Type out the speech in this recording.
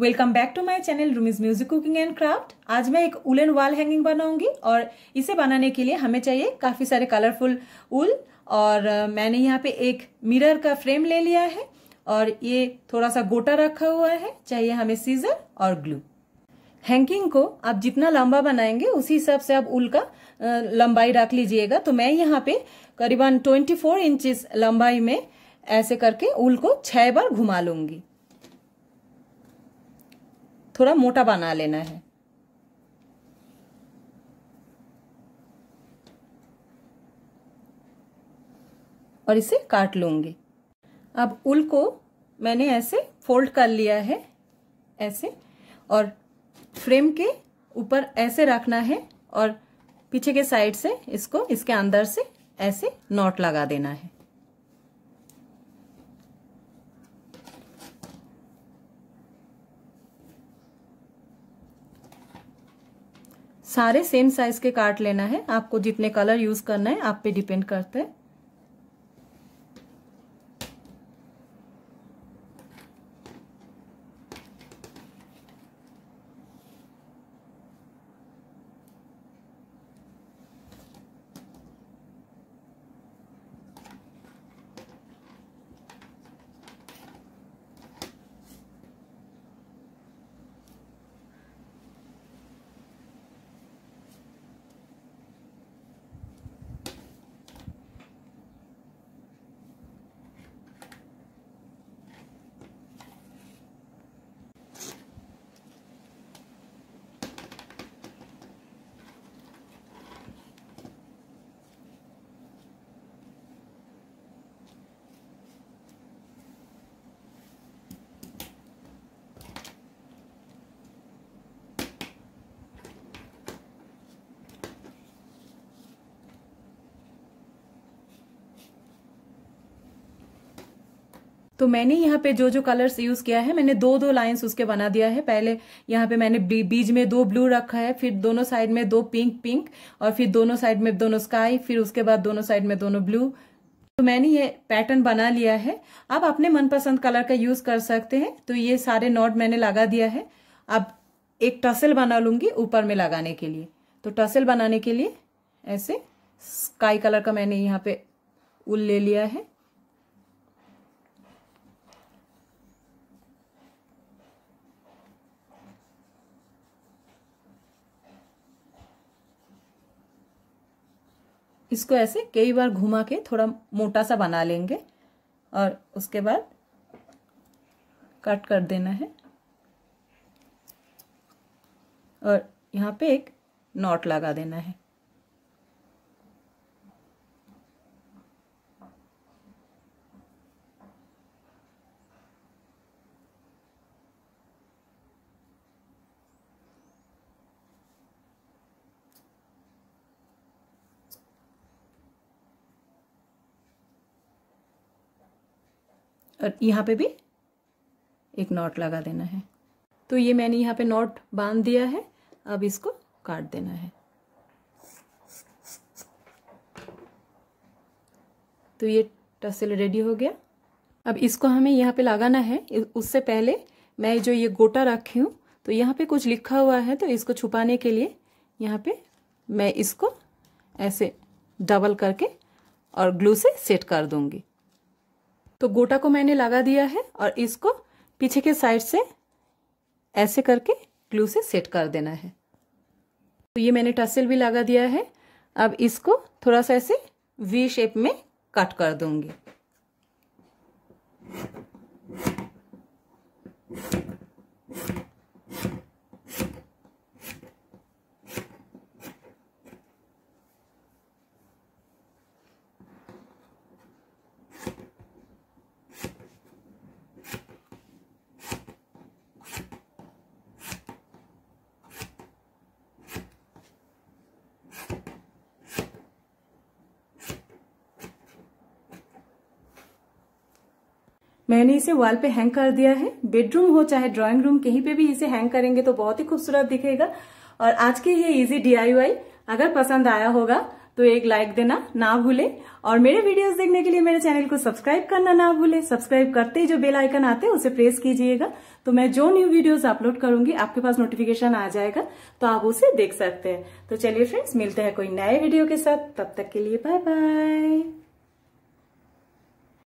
welcome back to my channel रूमीज music cooking and craft आज मैं एक उलन वॉल हैंगिंग बनाऊंगी और इसे बनाने के लिए हमें चाहिए काफ़ी सारे कलरफुल उल और मैंने यहाँ पे एक मिरर का फ्रेम ले लिया है और ये थोड़ा सा गोटा रखा हुआ है चाहिए हमें सीजर और ग्लू हैंगिंग को आप जितना लंबा बनाएंगे उसी हिसाब से आप उल का लंबाई रख लीजिएगा तो मैं यहाँ पे करीबन ट्वेंटी फोर लंबाई में ऐसे करके उल को छः बार घुमा लूंगी थोड़ा मोटा बना लेना है और इसे काट लूंगी अब उल को मैंने ऐसे फोल्ड कर लिया है ऐसे और फ्रेम के ऊपर ऐसे रखना है और पीछे के साइड से इसको इसके अंदर से ऐसे नॉट लगा देना है सारे सेम साइज के काट लेना है आपको जितने कलर यूज करना है आप पे डिपेंड करता है तो मैंने यहाँ पे जो जो कलर्स यूज किया है मैंने दो दो लाइंस उसके बना दिया है पहले यहाँ पे मैंने बीच में दो ब्लू रखा है फिर दोनों साइड में दो पिंक पिंक और फिर दोनों साइड में दोनों स्काई फिर उसके बाद दोनों साइड में दोनों ब्लू तो मैंने ये पैटर्न बना लिया है आप अपने मनपसंद कलर का यूज कर सकते हैं तो ये सारे नॉट मैंने लगा दिया है अब एक टसल बना लूंगी ऊपर में लगाने के लिए तो टसल बनाने के लिए ऐसे स्काई कलर का मैंने यहाँ पे उल ले लिया है इसको ऐसे कई बार घुमा के थोड़ा मोटा सा बना लेंगे और उसके बाद कट कर देना है और यहाँ पे एक नॉट लगा देना है और यहाँ पे भी एक नॉट लगा देना है तो ये मैंने यहाँ पे नॉट बांध दिया है अब इसको काट देना है तो ये टसल रेडी हो गया अब इसको हमें यहाँ पे लगाना है उससे पहले मैं जो ये गोटा रखी हूँ तो यहाँ पे कुछ लिखा हुआ है तो इसको छुपाने के लिए यहाँ पे मैं इसको ऐसे डबल करके और ग्लू से सेट कर दूंगी तो गोटा को मैंने लगा दिया है और इसको पीछे के साइड से ऐसे करके ग्लू से सेट कर देना है तो ये मैंने टसल भी लगा दिया है अब इसको थोड़ा सा ऐसे वी शेप में कट कर दूंगी मैंने इसे वॉल पे हैंग कर दिया है बेडरूम हो चाहे ड्राइंग रूम कहीं पे भी इसे हैंग करेंगे तो बहुत ही खूबसूरत दिखेगा और आज के ये इजी डीआईवाई अगर पसंद आया होगा तो एक लाइक देना ना भूले और मेरे वीडियोस देखने के लिए मेरे चैनल को सब्सक्राइब करना ना भूले सब्सक्राइब करते ही जो बेल आइकन आते हैं उसे प्रेस कीजिएगा तो मैं जो न्यू वीडियोस अपलोड करूंगी आपके पास नोटिफिकेशन आ जाएगा तो आप उसे देख सकते हैं तो चलिए फ्रेंड्स मिलते हैं कोई नए वीडियो के साथ तब तक के लिए बाय बाय